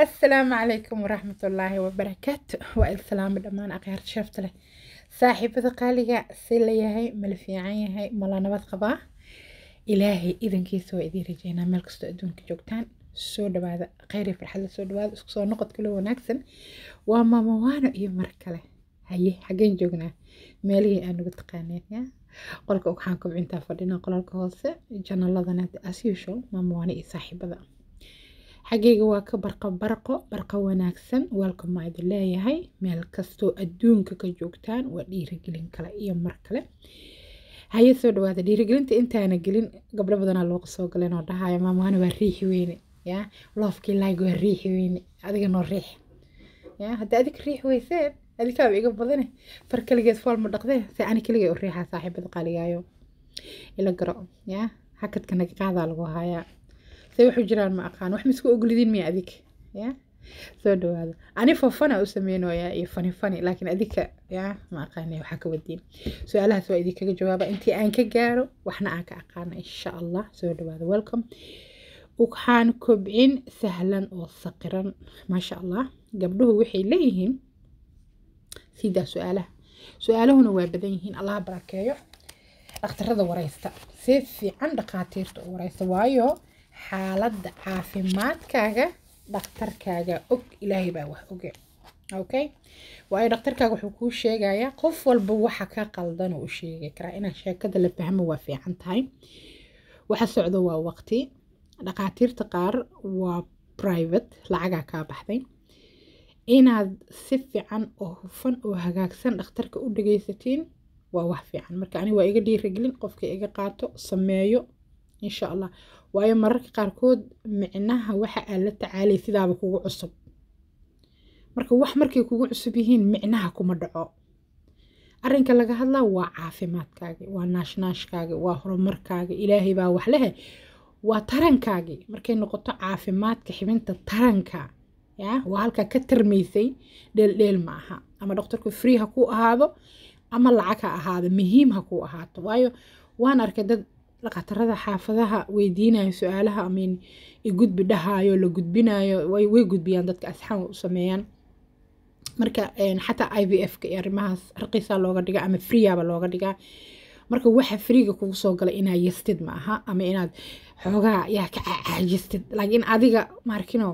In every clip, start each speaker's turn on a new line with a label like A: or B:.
A: asalaamu calaykum waraxmatullaahi wabarakaatu waa ilsalaamo dhammaan akhyaarta sharafta leh saaxiibada qaaliga si la yahay mala fiican yahay mala nabad qabaa ilaahay idankiisa waa idiin rajeynaa meel kastoo adduunka joogtaan soo dhawaada kheyr iyo farxadla soo dhawaada isku soo noqod kaloo wanaagsan waa maamawaano iyo mar kale haye xageen joognaa meelihii aan ugu taqaanaya qolka ugxaan kobcintaa fadhina qolalka hoose janaladana as usual maamawaano iyo saaxiibada xaggeega waa ka barqo barqo barqo wanaagsan waalkama idin leeyahay meel kastoo adduunka ka joogtaan waa dhiirigelin kale iyo mar kale haye soo dhawaada dhiirigelinta intaana gelin gabdho badanaa looga soo galeen oo dhahaya maamahana waa riixi weyne ya loofkii laag waa riixi weyne adiga riix ya hadda adiga riix weyseed adikaaba iga badane far kaligeed fool ma dhaqdee se ani kaligeed u riixaa saaxiibada qaaligaayo ila garo ya hakadka naga qaadaa lagu hayaa say waxu jiraan ma aqaan wax maisku oglidin miya adig ya soo dhawaada ani foofana u sameynooya iyo fani fani adika ya ma aqaana waxaa ka wadiin su-aalahaas waa idinkaga jawaaba intii aan ka gaaro waxna aan ka aqaana insha allah soo dhawaada welcome waxaan kobcin sahlan oo saqiran maasha allah gabdhuhu waxay leeyihiin sidaa su-aalaha su-aalahuna waa badan yihiin allah barakeeyo dhakhtarada wareysta see fiican dhakhaatiirta u wareysta waayo xaalada caafimaadkaaga dhaktarkaaga og ilaahay baa wax oge okay waayo dhakhtarkaaga wuxuu kuu sheegayaa qof walba waxa ka qaldan uu u sheegi karaa inaa sheekada la fahmo waa fiican tahay waxa socdo waa waqti dhaqaatiirta qaar waa private lacagaa kaa baxday inaad si fiican oo hufan oo hagaagsan dhakhtarka u dhagaysatiin waa wax fiican marka aniga waa iga dhiiragelin qofka iga qaato sameeyo insha allah waayo mararka qaarkood micnaha waxa aa la tacaalay sidaaba kugu cusub marka wax markay kugu cusub yihiin micnaha kuma dhaco arrinka laga hadlaa waa caafimaadkaagi waa naashnaashkaagi waa horumarkaagi ilaahay baa wax lehe waa tarankaagi markay noqoto caafimaadka xibinta taranka ya waa halkaa ka tarmaysay dheeldheel ma aha ama dhoktorka free ha ku ahaado ama lacag ha ahaado muhiim ha ku ahaato waayo waan arkay dad dhaqatarada xaafadaha weydiinayo su-aalaha amin igudbi dhahaayo la gudbinayo way gudbiyaan dadka asxaan u sameeyaan marka xataa i v f ka iyo arrimahaas raqiisaa looga dhigaa ama freeaba looga dhigaa marka waxa freega kugu soo galay inaa yastid ma aha ama inaad xoogaa yaa ka caajistid laakiin adiga maarkino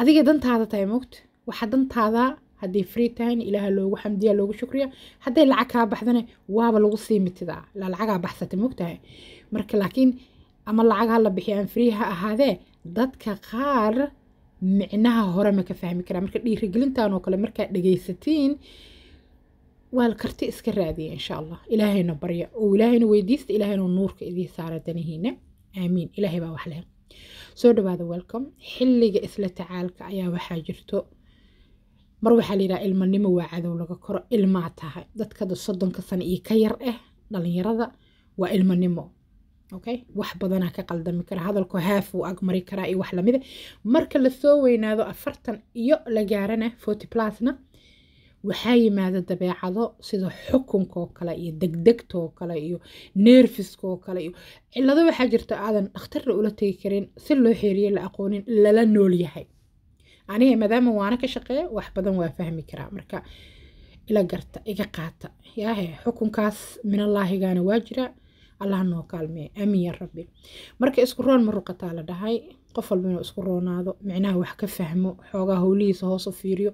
A: adiga dantaada tahay mogta waxaa dantaada haddii free tahayna ilaaha loogu xamdiya loogu shukriya hadday lacag kaa baxdana waaba lagu sii mitidaa ilaa lacagaa baxsata mogtahay marka laakiin ama lacagaa la bixiyo aan free ha ahaadee dadka qaar micnaha hore ma ka fahmi karaa marka dhiirigelintan oo kale markaa dhegaysatiin waa karti iska raadiya insha allah ilaahayna barya oo ilaahayna weydiista ilaahayna nuurka idiin saara danihiina aamiin ilaahay baa wax leh soo dhawaada welcome xilliga isla tacaalka ayaa waxaa jirto mar waxaa layidhaha ilmanimo waa cadow laga koro ilmaa tahay dadkada soddonka sano iyo ka yar ah dhalinyarada waa ilmanimo okay wax badanaa ka qaldami kara hadalku haaf uu agmari karaa iyo wax lamida ah. marka lasoo weynaado afartan iyo la gaarana forty plusna waxaa yimaada dabeecado sida xukunkaoo kale iyo degdegtaoo kale iyo neerfiskaoo kale iyo cilado waxaa jirta aadan dhakhtarra ula tegi karin si loo xeeriye la aqoonin lala nool yahay aniga maadaama waana ka shaqeeya wax badan waa fahmi karaa marka ila garta iga qaata yaahe xukunkaas minallaahigaana waa jira allaha noo kaalmeeya aamin ya rabbi marka isku roon ma la dhahay qof walba inuu isku roonaado micnaha wax ka fahmo xoogaa howlihiisa hoos u fiiriyo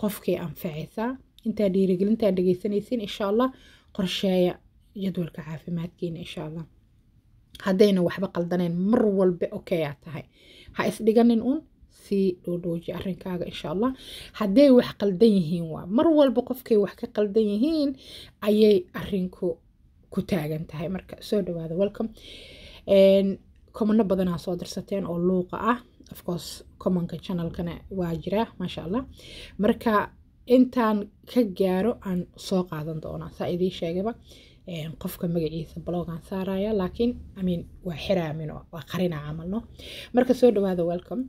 A: qofkay anfacaysaa intaa dhiirigelintaa dhegeysanaysiin insha allah qorsheeya jadwalka caafimaadkeena insha allah haddayna waxba qaldanayn mar walba okay tahay ha isdhiganin uun sii dhoodhooji arinkaaga insha allah hadday wax qaldan yihiin waa mar walba qofkay wax ka qaldan yihiin ayay arinku ku taagan tahay marka soo dhawaada welcom komano badanaa soo dirsateen oo luuqa ah of course commonka channelkana waa jiraa maasha allah marka intaan ka gaaro aan soo qaadan doonaa saa idii sheegaba qofka magaciisa blogan saaraya laakiin amin waa xiraa amin waa qarina camalno marka soo dhawaada welcome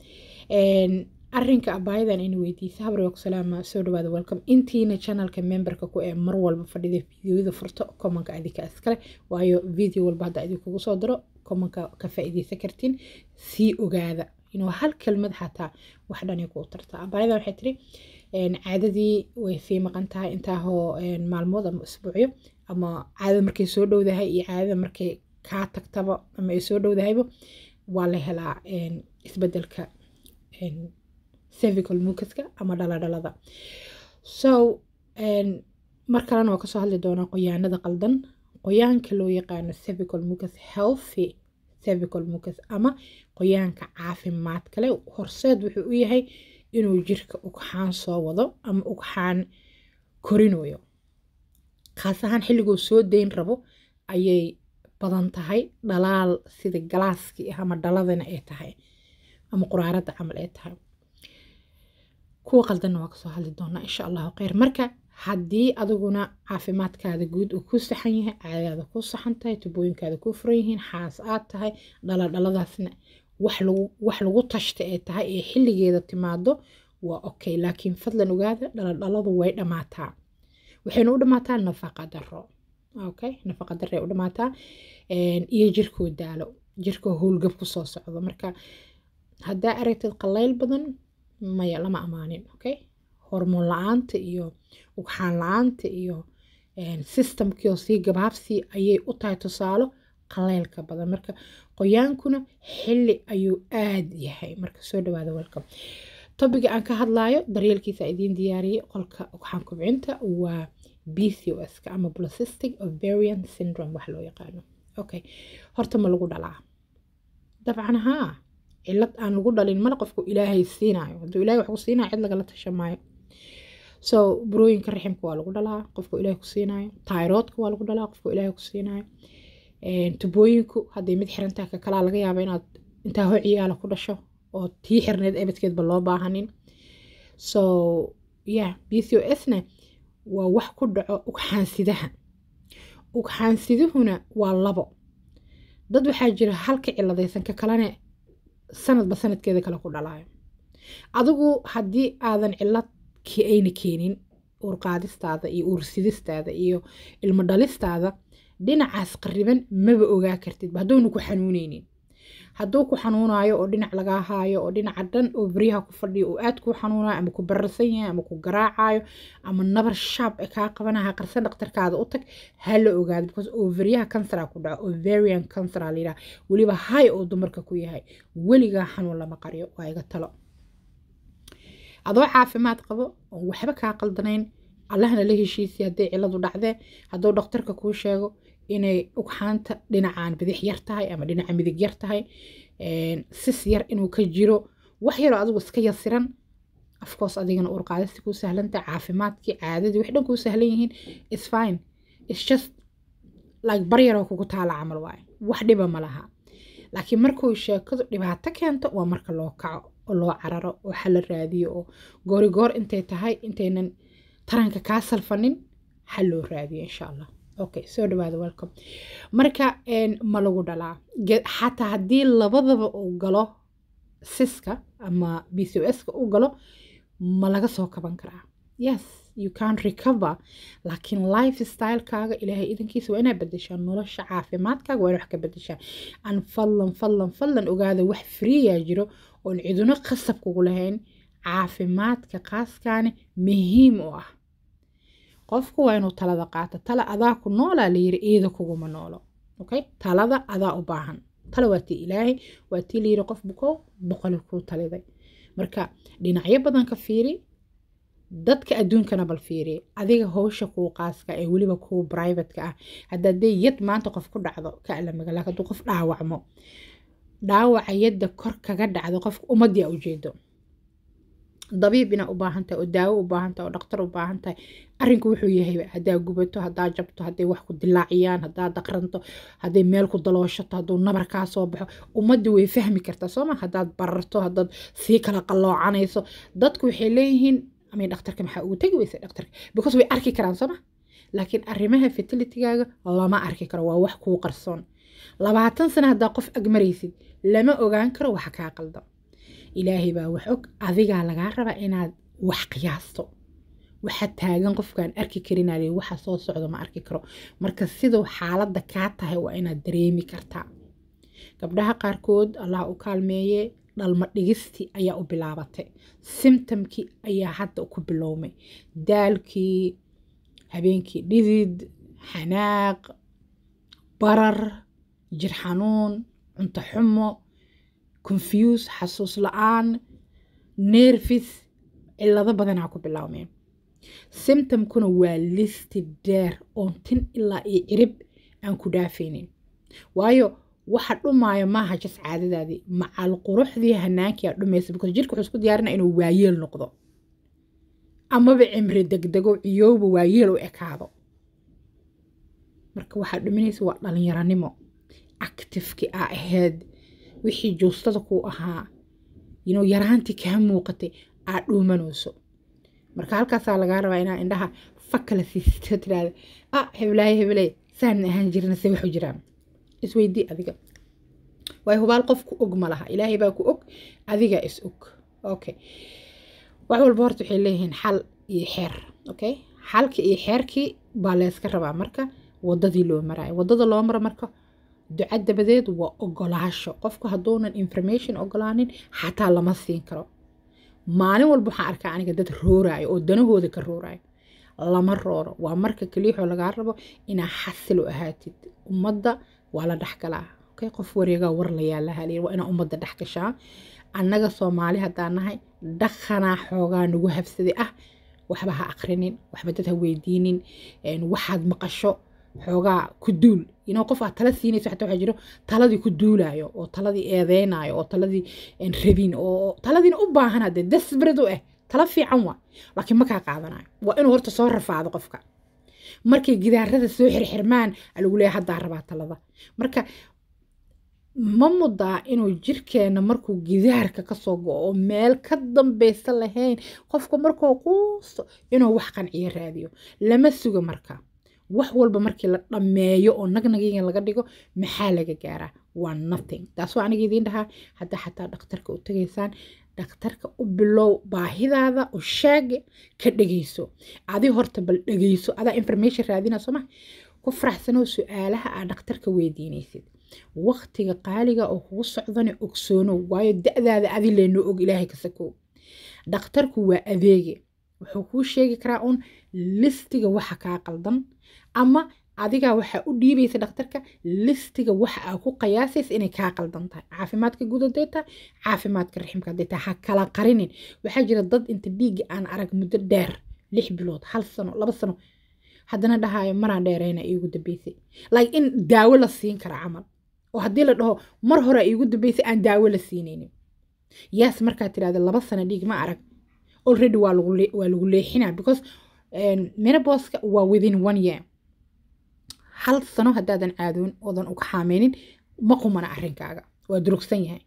A: arinka abaayadan ayna weydiisa habriyoog salaama soo dhawaada welcome intiina channelka memberka ku ee eh, mar walba fadhida videoyada furto commonka adinka iskale waayo video walba hadda idinkugu soo diro commonka ka faa'iideysan kartiin sii ogaada inuu hal kelmad xataa wax dhanay kuu tartaa abaayadan waxay tiri caadadii way sii maqan tahay intaahoo maalmood ama isbuucyo ama caadada markay soo dhowdahay iyo caadada markay kaa tagtaba ama ay soo dhowdahayba waa la helaa isbedelka cervical mucuska ama dhaladhalada so mar kalena waa kasoo hadli doonaa qoyaanada qaldan qoyaanka loo yaqaano cervical mucus healthy cervical mucus ama qoyaanka caafimaad kale horseed wuxuu u yahay inuu jirka ugxaan soo wado ama ugxaan korinayo khaas ahaan xilligoo soo dayn rabo ayay badan tahay dhalaal sida galaaskii ah ama dhaladana ay tahay ama quraaradda camal ee tahay kuwa qaldanna waa kasoo hadli doonaa insha allahu kheyr marka haddii adiguna caafimaadkaada guud uu ku saxan yahay caadaada ku saxan tahay tubooyinkaada ku furan yihiin xaas aad tahay dhaladaasna wax lagu tashta ee tahay ee xilligeeda timaado waa okay laakiin fadlan ogaada dhaladhaladu way dhamaataa waxayna u dhammaataa nafaqadaro okay nafaqadaro u dhammaataa iyo jirkoo daalo jirkoo howlgab kusoo socdo marka haddaa aragtid qalayl badan maya lama amaanin okay hormoon la-aanta iyo ugxaan la-aanta iyo systemkioo sii gabaabsi ayay u tahay tusaalo qaleylka badan marka qoyaankuna xili ayuu aad yahay marka soo dhawaada welcome tobiga aan ka hadlaayo daryeelkiisa idiin diyaariyey qolka waxaan kubcinta waa bcoska ama blocystic ovarian syndrome wax loo yaqaano okay horta ma lagu dhalaa dabcan haa cilad aan lagu dhalin mana qofku ilaahay siinayo hadduu ilahay wax ku siinayo cid lagala tasha maayo so burooyinka raximka waa lagu dhalaa qofku ilahay ku siinaayo tairodka waa lagu dhalaa qofku ilahay ku siinaayo tubooyinku haday mid xirantaha kakalaa laga yaaba inaad intaa ciyaala ku dhasho oo tii xirneed ebadkeedba loo baahanin so ya na waa wax ku dhaco ugxaansidaha ugxaansiduhuna waa labo dad waxaa jira halka ciladaysan ka kalene sanadba sanadkeeda kale ku dhalaayo adigu haddii aadan cilad ayna keenin uurqaadistaada iyo uursidistaada iyo ilmo dhalistaada dhinacaas qariban maba ogaa kartid hadduuna ku xanuuneynin hadduu ku xanuunayo oo dhinac lagaa haayo oo dhinaca dhan oo baryaha ku fadhiyo oo aad ku xanuunayo ama ku bararsan yahay ama ku garaacayo ama nabar shaab e kaa qabanaha qarsan dhakhtarkaada u tag hala la ogaado because overyaha kansara ku dhaco ovarian cansara layidhaha weliba hay oo dumarka ku yahay weligaa xanuun lama qaryo waa iga talo adoo caafimaad qabo oo waxba kaa qaldanayn allahna la heshiisii haday ciladu dhacdee haduu dhakhtarka kuu sheego inay ugxaanta dhinacan bidix yar tahay ama dhinaca midig yar tahay sis yar inuu ka jiro wax yaroo adigu iska yasiran afkoos adigana urqaadasti kuu sahlanta caafimaadkii caadadii wax dhan kuu sahlan yihiin isfine isjust like bar kugu taala camal waaye wax dhiba ma laha laakiin markuu sheekadu dhibaato keento waa marka loo kaco oo loo cararo oo xalla raadiyo oo goorigoor intay tahay intaynan taranka kaa salfanin ha raadiya raadiyo insha allah okay soo dhawaada welcome marka ma lagu dhalaa xataa haddii labadaba uu galo siska ama b c o s ka u galo ma laga soo kaban karaa yes you can recover laakiin lifestylekaaga ilaahay idankiisa waa inaad bedeshaan nolosha caafimaadkaaga waa inaad wax ka bedeshaan aan fadlan fadlan fadlan ogaada wax freeyaa jiro oon ciduno qasab kugu lahayn caafimaadka khaaskaani muhiim u ah qofku waa inuu talada qaato tala adaa ku noolaa layiri iida kuguma noolo okay talada adaa u baahan tala waa tii ilaahay waa tii layiri qof bukow boqoli kuu taliday marka dhinacyo badan ka fiiri dadka adduunkana bal fiiri adiga howsha kuu qaaska ee weliba kuu brivatka ah haddaad dee yad maanta qof ku dhacdo ka alamagalaak hadduu qof dhaawacmo dhaawaca yadda kor kaga dhacdo qofka umadyaa ujeedo dabiibina u baahantahay oo daawo u baahantahay oo dhaktar u baahan tahay arrinku wuxuu yahay haddaa gubato haddaa jabto hadday wax ku dilaaciyaan haddaa daqranto hadday meel ku dalooshato hadduu nabar kaa soo baxo ummadda way fahmi kartaa sooma haddaad bararto haddaad sii kala qalloocanayso dadku waxay leeyihiin amin dhakhtarka maxaa ugu tegi weysa dhakhtarka because way arki karaan sooma laakiin arrimaha fertilitigaaga lama arki karo waa wax kuu qarsoon labaatan sano haddaa qof agmaraysid lama ogaan karo waxa kaa qaldan ilaahay baa wax og adigaa lagaa rabaa inaad wax qiyaasto waxaa taagan qofkaan arki karinaade waxa soo socdo ma arki karo marka siduu xaaladda kaa tahay waa inaad dareemi kartaa gabdhaha qaarkood allah u kaalmeeye dhalma dhigistii ayaa u bilaabatay simtomkii ayaa hadda ku bilowmay daalkii habeenkii dhidid xanaaq barar jir xanuun cunto xumo confuse xasuus la-aan nervis cilado badanaa ku bilaawmeen symptomkuna waa listi dheer oon tin ilaa iyo cirib aan ku dhaafaynin waayo waxa dhumaayo maaha jas caadadaadii macal quruxdii hanaankii aa dhumaysa because jirka wuxuu isku diyaarina inuu waayeel noqdo amaba cimri degdego ciyowba waayeel u ekaado marka waxaad dhuminaysa waa dhalinyaranimo actifki aa ahayd wixii joostada kuu ahaa inuu yaraantii kaa muuqatay aad dhuumanayso marka halkaasaa lagaa rabaa inaa indhaha fag kala tiraada ah heblaaye heblay saanan ahaan jirna se waxu jiraan isweydii adiga waay hubaal qof ku og ma laha ilaahay baa ku og adiga is og okay wax walba horta waxay leeyihiin xal iyo xeer okay xalkii iyo xeerkii baa la rabaa marka wadadii loo maraayo wadada loo mara marka duca dabadeed waa ogolaasho qofku hadduunan information ogolaanin xataa lama siin karo maalin walba waxaan arkaa aniga dad rooraayo oo danahooda ka rooraayo lama rooro waa marka kaliixoo lagaa rabo inaa xasil u ahaatid ummadda waa la dhexgalaa okay qof wareegaa war layaa lahaaliya waa inaa ummadda dhexgashaa annaga soomaali haddaan nahay dhaqanaa xoogaa nagu habsaday ah waxba ha aqrinin waxba dad ha weydiinin waxaad maqasho xoogaa ku duul ino qof aad tala siinayso xataa waxaa jiro taladii ku duulayo oo taladii eedeynayo oo taladii rabin oo taladiina u baahan hadee desperate u ah tala fiican waa laakiin ma qaadanayo waa inuu horta soo rafaado qofka markay gidaarada soo xirxirmaan alagu leeya haddaa rabaa talada marka ma mudaa inuu jirkeena markuu gidaarka kasoo go-o oo meel ka dambaysa lahayn qofka markuu quusto inuu wax qanciyo raadiyo lama suga marka wax walba markii la dhameeyo oo nagnagaygan laga dhigo maxaa laga gaaraa waa nothing taasoo aniga idiin dhahaa hadda xataa dhakhtarka u tagaysaan dhakhtarka u bilow baahidaada u sheege ka dhegeyso adi horta bal dhegeyso adaa information raadina sooma ku faraxsanoo su-aalaha aa dhakhtarka weydiinaysid waqtiga qaaliga oo kugu socdana ogsoono waayo da-daada adi leenoo og ilaahay ka sakoob dhakhtarku waa adeege wuxuu kuu sheegi karaa uun listiga waxa kaa qaldan ama adigaa waxaa u dhiibaysa dhaktarka listiga waxa aa ku qiyaasaysa inay kaa qaldan tahay caafimaadka guud haday tahay caafimaadka raximka ha kala qarinin waxaa jira dad inta dhiigga aan arag muddo dheer lix bilood hal sano laba sano haddana dhahaayo maraan dheereyna iigu dambeysay like in daawo la siin kara camal oo haddii la dhaho mar hore iigu dambeysay aan daawo la siinaynin yaas markaa tidhahda laba sano dhiig ma arag already waa lagu leexinaa because menabooska waa within one year hal sano hadaadan caadoon oodan uga xaameynin ma qumana arrinkaaga waa durugsan yahay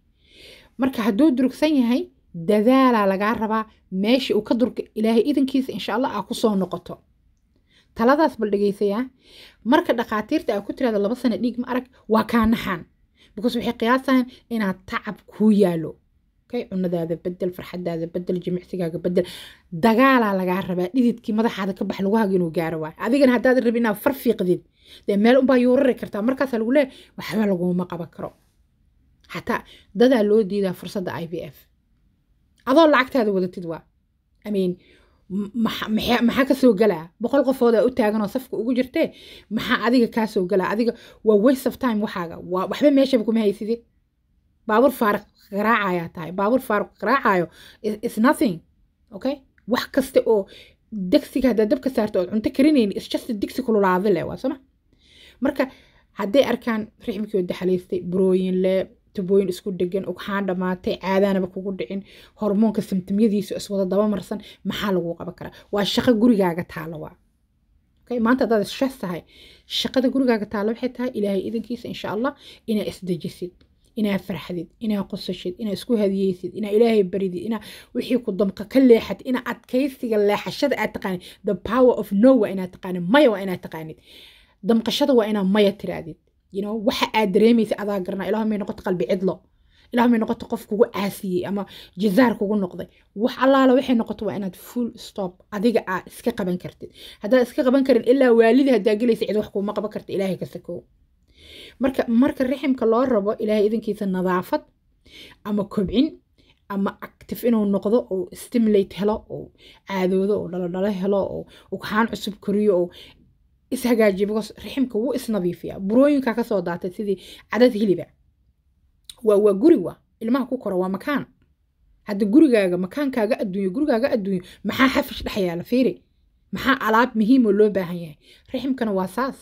A: marka hadduu durugsan yahay dadaalaa lagaa rabaa meesha uu ka durka ilaahay idankiisa insha allah aa kusoo noqoto taladaas bal dhegeysayaa marka dhakhaatiirta aa ku tiraada laba sano dhiig ma arag waa kaa naxaan because waxay qiyaasayaan inaad tacab kuu yaalo okay cunadaada bedel farxadaada bedel jimicsigaaga bedel dagaalaa lagaa rabaa dhididkii madaxaada ka bax lugahaaga inuu gaaro waay adigana haddaad rabi inaad far fiiqdid dee meel unbaa yuurari kartaa markaasaa lagu leeyahy waxba laguma qaban karo xataa dadaa loo diidaa fursadda i v f adoo lacagtaada wadatid waa amin maxaa ka soo galaa boqol qofoodaa u taaganoo safka ugu jirtee maxaa adiga kaasoo soo galaa adiga waa waste of time waxaaga waxba meeshaba kuma hayside baabuur faaruq garaacayaa tahay baabuur faaruq garaacayo is nothing okay wax kasta oo degsiga haddaad dabka saarto ood cunto karinayni is just digsi kululaada leh waa soma marka hadday arkaan rixmkii oo daxaliystay burooyin leh tubooyin isku dhegan ugxaan dhammaatay caadaanaba kugu dhicin hormoonka samtamyadiisu iswada dabamarsan maxaa laguu qaban karaa waa shaqo gurigaaga taalo waa maanta haddaad isshas tahay shaqada gurigaaga taalo waxay tahay ilaahay idankiisa insha allah inaa isdejisid inaa farxdid inaa qosashid inaa isku hadiyeysid inaa ilaahay baridid inaa wixii ku damqa ka leexad inaa adkaysiga leexashada aad taqaanid the power of no waa inaad taqaanid maya waa inaad taqaanid damqashada waa inaa maya tiraadid you know waxa aad dareemaysa adaa garanaa ilaahu may noqoto qalbi cidlo ilaahu may noqoto qof kugu aasiyey ama jazaar kugu noqday wax allaala waxay noqoto waa inaad full stop adiga aa iska qaban kartid haddaad iska qaban karin ilaa waalidi haddaa gelaysa cid wax kuuma qaban karta ilaahay ka sakoow marka marka riximka loo rabo ilaahay idankiisa nadaafad ama kobcin ama active inuu noqdo uu stimulate helo oo caadoodo oo dhalodhalo helo oo ugxaan cusub koriyo oo ishagaajiyo because riximka wuu isnadiifiyaa burooyinka kasoo daatay sidii cadad hiliba waa waa guri wa ilmaha ku kora waa makaan hadda gurigaaga makaankaaga adduunyo gurigaaga adduunyo maxaa xafish dhex yaala fiiri maxaa alaab muhiim loo baahan yahay riximkana waa saas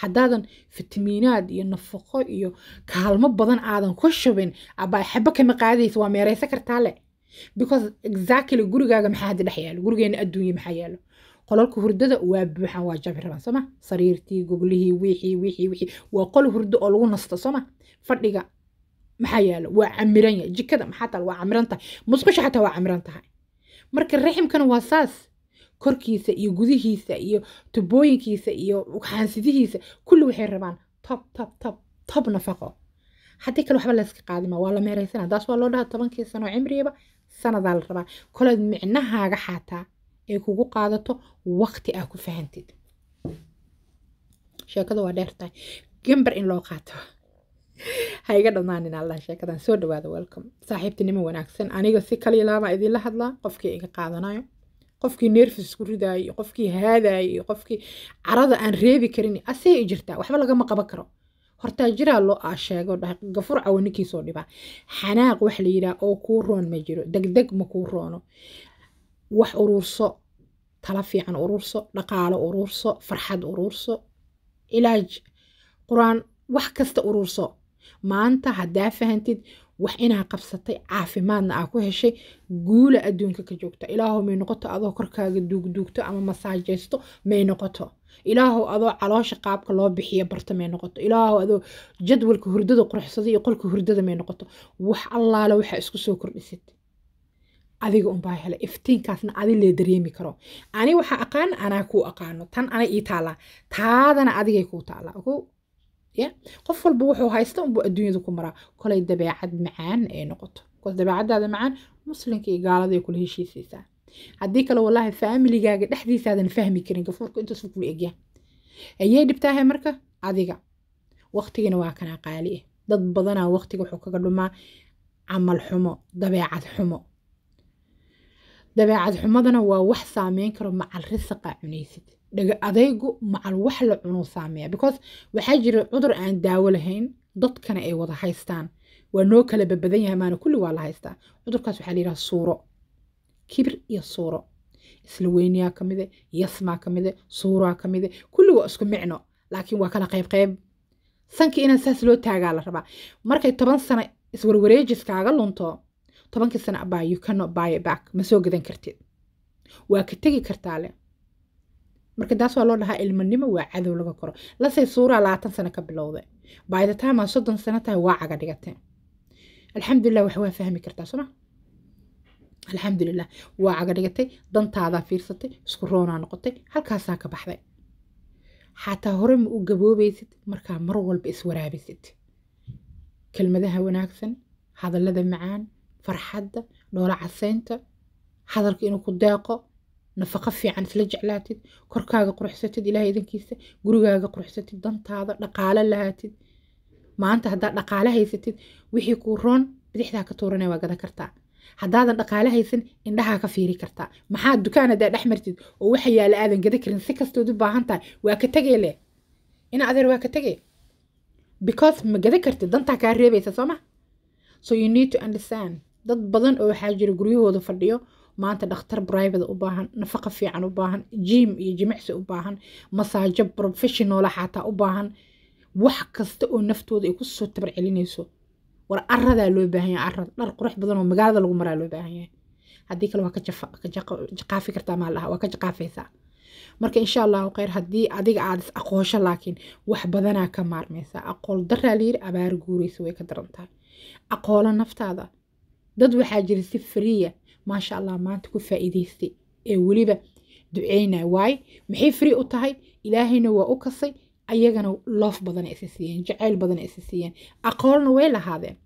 A: haddaadan fitmiinaad iyo nafaqo iyo kaalmo badan aadan ku shubin abaa xabo kama qaadaysa waa meeraysa kartaa leh because exactly gurigaaga maxaa dhex yaalo gurigeena adduunya maxaa yaalo qolalka hurdada waa buuxan waa jabi raban sooma sariirtii goglihii wixii wixii wixii waa qol hurdo oo lagu nasto sooma fadhiga maxaa yaalo waa camiran jikada maxaa taal waa camiran tahay musqusha xataa waa camiran tahay marka raximkana waa saas korkiisa iyo gudihiisa iyo tubooyinkiisa iyo xaansidihiisa kulli waxay rabaan tob tob tob tob nafaqo haddii kale waxba layska qaadima waa la meeraysana daas waa loo dhaha tobankii sano cimrigaba sanadaa la rabaa koleed micnahaaga xaataa ay kugu qaadato waqti aa ku fahantid sheekada waa dheertahay gambar in loo qaato ha iga dhammaanin allah sheekadan soo dhawaada welcome saaxiibtinimo wanaagsan aniga si kaliya idinla hadlaa qofkii iga qaadanayo qofkii nerfis ku ridaayey iyo qofkii haadaayey iyo qofkii carada aan reebi karin asay jirtaa waxba lagama qaban karo hortaa jiraa loo a sheego dhahay gafur cawo ninkiisoo dhibaa xanaaq wax la yidhaha oo kuu roon ma jiro degdeg ma kuu roono wax uruurso tala fiican uruurso dhaqaalo uruurso farxad uruurso ilaaj qur-aan wax kasta uruurso maanta haddaa fahantid wax inaa qabsatay caafimaadna aa ku heshay guula adduunka ka joogta ilaahow may noqoto adoo korkaaga duugduugto ama masaajaysto may noqoto ilaahow adoo caloosha qaabka loo bixiya barta may noqoto ilaahow adoo jadwalka hurdada quruxsada iyo qolka hurdada may noqoto wax allaale waxaa isku soo kordhisad adiga unbaa helay iftiinkaasna adi lee dareemi karo ani waxaa aqaan anaa kuu aqaano tan ana ii taallaa taadana adigay kuu taallaa ya qof walba wuxuu haysta unbuu adduunyada ku maraa kolay dabeecad macaan ay noqoto bcause dabeecadaada macaan muslimka iyo gaalada ay kula heshiisaysaa haddii kale wallaahi faamiligaaga dhexdiisaadan fahmi karin gafuurka intaasuu kula egyaha ayay dhibtaahay marka adiga waqtigana waa kanaa qaali ah dad badanaa waqtiga wuxuu kaga dhumaa camal xumo dabeecad xumo dabeecad xumadana waa wax saameyn karo macal risaqa cunaysid dhaga adaygu macal wax la cunuu saameeya because waxaa jira cudur aan daawo lahayn dadkana ay wada haystaan waa noo kala babadan yahay maana kulli waa la haystaa cudurkaas waxaa la suuro kibir iyo suuro isla weyniyaa ka mide yasmaa ka e, suuraa ka e. kulli waa isku micno laakiin waa kala qayb qayb sanka inaan saas loo taagaa la rabaa markay toban sano iswarwareejiskaaga lunto tobankii sano abaa you cannot buy it back ma soo gadan kartid waa ka tegi kartaa leh marka daas loo dhahaa ilmanimo waa cadow laga koro lasey suura labaatan sano ka bilowda baydataama soddon sano tahay waa caga dhigatee alxamdulilah wax waa fahmi kartaa sooma alxamdulilah waa caga dhigatay dantaadaa fiirsatay isku roonaa noqotay halkaasaa ka baxday xataa hore ma u gaboobeysid markaa mar walba iswaraabaysid kelmadaha wanaagsan hadallada macaan farxadda dhoolo casaynta hadalka inuu ku deeqo nafaqo fiican isla jeclaatid korkaaga quruxsatid ilaah idankiisa gurigaaga quruxsatid dantaada dhaqaale lahaatid maanta haddaad dhaqaale haysatid wixii kuu roon bidixdaa ka tuurane waa gadan kartaa haddaadan dhaqaale haysan indhahaa ka fiiri kartaa maxaad dukaan haddaad dhex martid oo waxa yaala aadan gada karin si kastood u baahan tahay waa ka tegee leh ina adeer waa ka tegee because ma gada kartid dantaa kaa reebaysa sooma so you need to understand dad badan oo waxaa jira guryahooda fadhiyo maanta dhakhtar brivate u baahan nafaqa fiican u baahan jiim iyo jimicsi u baahan masaajo professionala xataa u baahan wax kasta oo naftooda ay kusoo tabar celinayso war aradaa loo baahan yahay arad dhar qurux badan oo magaalada lagu maraa loo baahan yahay haddii kale waa ka kartaa maal waa ka jaqaafaysaa marka insha allahu kheyr haddii adiga aad is aqoonsho laakiin wax badanaa ka maarmaysaa aqool daraa layiri abaar guuraysa way ka daran tahay aqoolo naftaada dad waxaa jira si fariya maasha allah maanta ku faa'iidaystay ee weliba duceynaya waay maxay free u tahay ilaahayna waa u kasay ayagana loof badan isa siiyeen jacayl badan isa siiyeen aqoolna way lahaadeen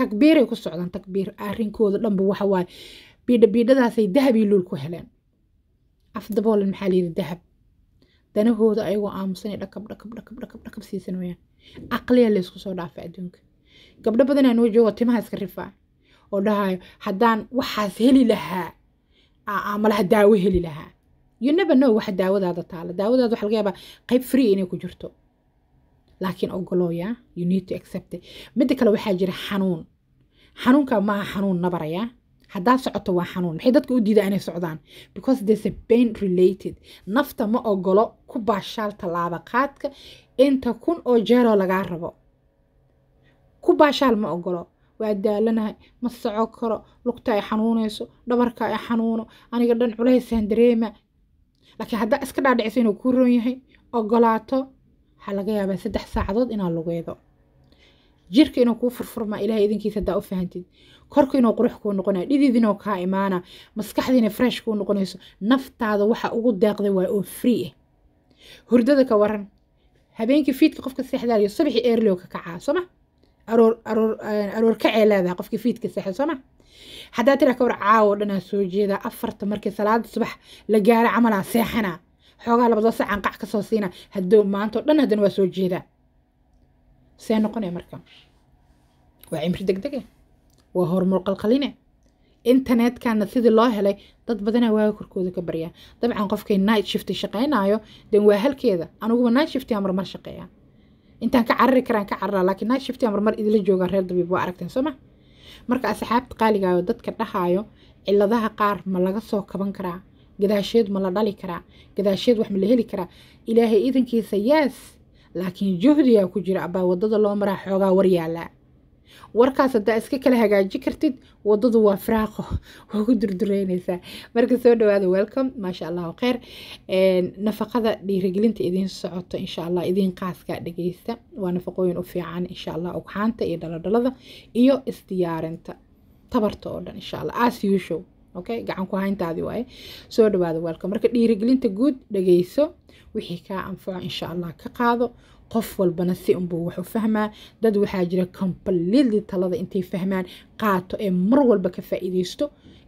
A: takbiiray ku socdaan takbiir arrinkooda dhanba waxa waaye biidhabiidhadaasay luul ku heleen afdaboolan maxaa layidhi dahab danahooda ayagoo aamusan dhakab dhakab dhakab dhakab dhakab siisan wayaan aqliyaa laysku soo dhaafa adduunka gabdho badanaa noo joogo timaha iska rifaa oo dhahayo haddaan waxaas heli lahaa amalaha daawo heli lahaa you never know waxa daawadaada taala daawadaada waxa laga qayb free inay ku jirto laakiin ogolooya you need to accept midda kale waxaa jira xanuun xanuunka maaha xanuun nabaraya haddaad socoto waa xanuun maxay dadka u diidaa inay socdaan because there's a pain related nafta ma ogolo ku baashaal tallaaba inta kun oo jeeroo lagaa rabo ku baashaal ma ogolo waa daalanahay ma soco karo lugta ay xanuunayso dhabarka ay xanuuno aniga dhan culaysaan dareema laakiin haddaa iska dhaadhiciso inuu kuu roon yahay ogolaato waxaa laga yaabaa saddex saacadood inaa lugeedo jirka inuu kuu furfurmaa ilahay idinkiisa haddaa u fahantid korka inuu qurux kuu noqonaya dhidiid inuu kaa imaana maskaxdiina fresh kuu noqonayso naftaada waxa ugu deeqda waa oo free ah hurdada ka waran habeenkii fiidka qofka seexdaaliyo subaxii eerlio ka kacaa sooma aroor kacee leedahay qofkii fiidka seexay sooma haddaa tiraa ka caawo dhanaa soo jeeda afarta markii salaada subax la gaaro camalaan seexana xoogaa labadoo saacaan qac kasoo siina haddou maantao dhan haddana waa soo jeedaa see noqonaya marka waa cimri deg dege eh. waa horumar qalqaline eh. internetkanna sidii loo helay dad badanaa waaga korkooda ka baryaa dabcan qofkay night shifti shaqeynayo den waa halkeeda aniguba night shiftiga marmar shaqeeya intaan ka carari karaan ka cararaa laakiin night shiftiga marmar idila jooga reer dabiib waa aragteen soo sooma marka asxaabta qaaligaayo dadka dhahaayo ciladaha qaar ma laga soo kaban karaa gadaasheed ma la dhali karaa gadaasheed wax ma la heli karaa ilaahay iidankiisa yaas laakiin juhdiyaa ku jira abaa wadada loo maraa xoogaa war yaallaa warkaas haddaa iska kala hagaaji kartid wadadu waa firaaqo waa ku durdureynaysaa marka soo dhawaada welcome maasha allahu kheyr nafaqada dhiirigelinta idiin socoto insha allah idiin qaaskaa dhageysta waa nafaqooyin u fiican insha allah ogxaanta iyo dhaladhalada iyo isdiyaarinta tabarta oo dhan insha allah as usual okay gacan ku hayntaadii waaye soo dhawaada welcome marka dhiirigelinta guud dhegeyso wixii kaa anfaco insha allah ka qaado qof walbana si unbuu wax u fahmaa dad waxaa jira kombalidii talada intay fahmaan qaato ee mar walba ka faa'iidaysto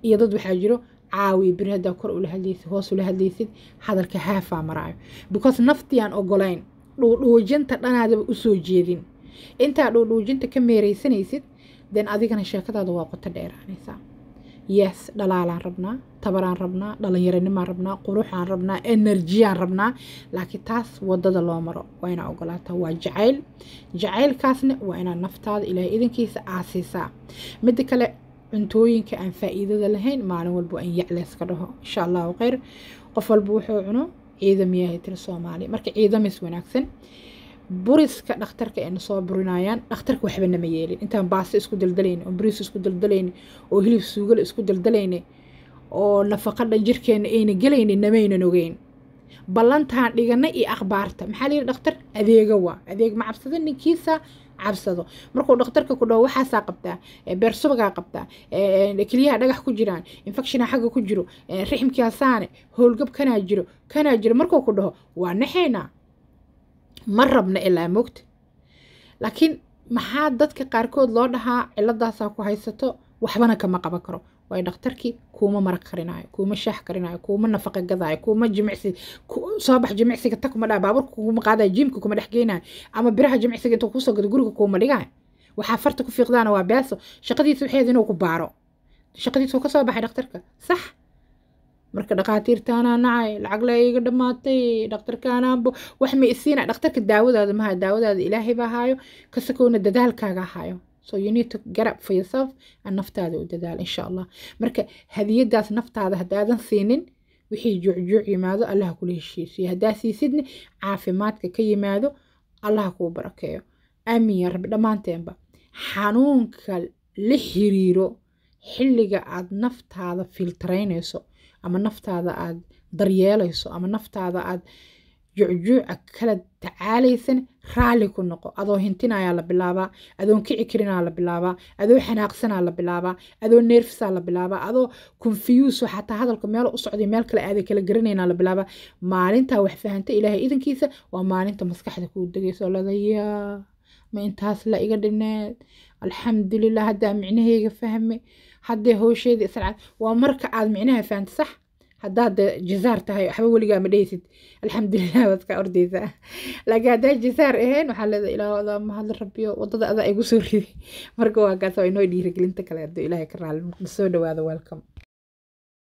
A: iyo dad waxaa jiro caawiya beri haddaa kor ula hadlaysid hoos ula hadlaysid hadalka haafaa maraayo because naftiyaan ogolayn dhuudhuujinta dhanaadaba usoo jeedin intaa dhuudhuujinta ka meeraysanaysid den adigana sheekadaada waa qoto dheeraanaysaa yes dhalaalaan rabnaa tabaraan rabnaa dhallinyaranimaan rabnaa quruxaan rabnaa enerjiyaan rabnaa laakiin taas wadada loo maro waa inaa ogolaataa waa jacayl jacaylkaasna waa inaa naftaada ilaahay idinkiisa aasiisaa midda kale cuntooyinka aan faa'iidada lahayn maalin walbo waa in ka dhaho insha allahu khayr qof walba wuxuu cuno ciidam yahay tiri soomaaliya marka ciidamis wanaagsan buriska dhakhtarka ayna soo burinayaan dhakhtarka waxba nama yeelin intaan baasto isku daldalayna oo buriis isku daldalayna oo hilib suugale isku daldaleyna oo nafaqa dhan jirkeenna ayna gelayna namaynan ogeyn ballantaan dhigana iyo akhbaarta maxaa layidhi dhakhtar adeega waa adeeg ma cabsada ninkiisa cabsado markuu dhakhtarka ku dhaho waxaasaa qabtaa beersubagaa qabtaa keliyaha dhagax ku jiraan infectiona xagga ku jiro riximkaasaane howlgab kanaa jiro kanaa jiro markuu ku dhaho waa naxaynaa ma rabna ilaa mogta laakiin maxaa dadka qaarkood loo dhahaa ciladaasaa ku haysato waxbana kama qaban karo waayo dhakhtarkii kuuma maraq karinaayo kuuma shaax karinaayo kuuma nafaqa gadaayo kuuma jimicsi soo bax jimicsiga ta kuma dhaha baabuurka kuma qaadayo jiimka kuma dhex geynayo ama biraha jimicsiga intuu kusoo gado guriga kuuma dhigayo waxaa farta ku fiiqdaana waa beeso shaqadiisa waxeed inuu ku baaro shaqadiisuu kasoo baxay dhakhtarka sax marka dhaqaatiirtaanaa nacay lacagla iga dhammaatay dhakhtarkaanaanbo wax ma isiina dhakhtarka daawadaada maha daawadaada ilaahay baa haayo kasakoona dadaalkaaga haayo so you need to get for yourself aan naftaada u dadaal insha allah marka hadiyadaas naftaada haddaadan siinin wixii juucjuuc yimaado allaha kula heshiisiyo haddaa siisidna caafimaadka ka yimaado allaha kuu barakeeyo aamin rabbi dhammaanteenba xanuunka la xiriiro xilliga aad naftaada filtaraynayso ama naftaada aad daryeelayso ama naftaada aad jucjuuca kala tacaalaysan raalli ku noqo adoo hintinayaa la bilaabaa adoo kici karinaa la bilaabaa adoo xanaaqsanaa la bilaabaa adoo neerfisaa la bilaabaa adoo konfiyuuso xataa hadalka meel u socday meel kale aaday kala garanaynaa la bilaabaa maalintaa wax fahanta ilaahay idankiisa waa maalinta maskaxda kuu degaysa oo ma intaas la iga dhineed alxamdulilah haddaa micnaheyga fahme haddee howsheeda isla waa marka aad micnaha fahanti sax haddaad jizaar tahay waxba weligaa ma dhehaysid alxamdulilah waad ka ordaysaa laakiin haddaa jizaar ahayn waxaa leedahay ilaa mahadla rabbiyo waddada adaa igu soo riday marka waa kaas waa inoo dhiirigelinta kale hadduu ilaahay ka raali soo dhawaado welcome